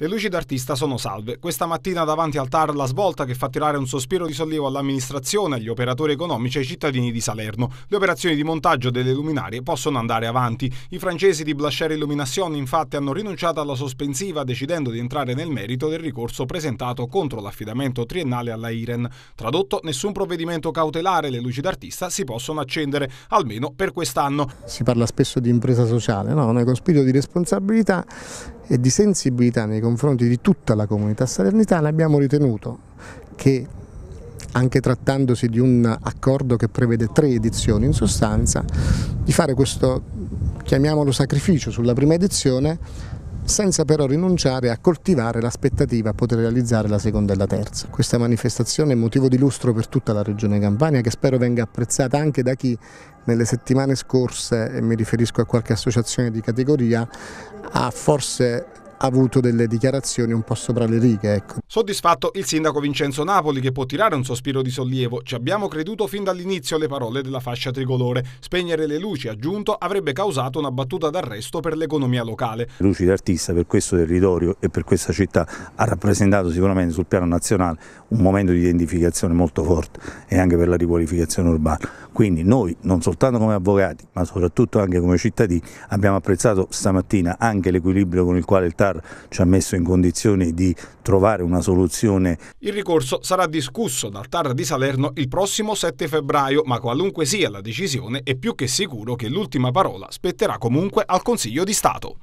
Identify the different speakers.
Speaker 1: Le luci d'artista sono salve. Questa mattina davanti al TAR la svolta che fa tirare un sospiro di sollievo all'amministrazione, agli operatori economici e ai cittadini di Salerno. Le operazioni di montaggio delle luminarie possono andare avanti. I francesi di Blasciere Illuminazione infatti hanno rinunciato alla sospensiva decidendo di entrare nel merito del ricorso presentato contro l'affidamento triennale alla IREN. Tradotto, nessun provvedimento cautelare, le luci d'artista si possono accendere, almeno per
Speaker 2: quest'anno. Si parla spesso di impresa sociale, no? Noi con spirito di responsabilità e di sensibilità nei confronti di tutta la comunità salernitana abbiamo ritenuto che anche trattandosi di un accordo che prevede tre edizioni in sostanza, di fare questo, chiamiamolo sacrificio sulla prima edizione senza però rinunciare a coltivare l'aspettativa a poter realizzare la seconda e la terza. Questa manifestazione è motivo di lustro per tutta la Regione Campania che spero venga apprezzata anche da chi nelle settimane scorse, e mi riferisco a qualche associazione di categoria, ha forse avuto delle dichiarazioni un po' sopra le righe. Ecco.
Speaker 1: Soddisfatto il sindaco Vincenzo Napoli che può tirare un sospiro di sollievo. Ci abbiamo creduto fin dall'inizio alle parole della fascia tricolore. Spegnere le luci, aggiunto, avrebbe causato una battuta d'arresto per l'economia locale.
Speaker 3: Luci d'artista per questo territorio e per questa città ha rappresentato sicuramente sul piano nazionale un momento di identificazione molto forte e anche per la riqualificazione urbana. Quindi noi non soltanto come avvocati ma soprattutto anche come cittadini abbiamo apprezzato stamattina anche l'equilibrio con il quale il TAR Haftar ci ha messo in condizione di trovare una soluzione.
Speaker 1: Il ricorso sarà discusso dal TAR di Salerno il prossimo 7 febbraio, ma qualunque sia la decisione è più che sicuro
Speaker 3: che l'ultima parola spetterà comunque al Consiglio di Stato.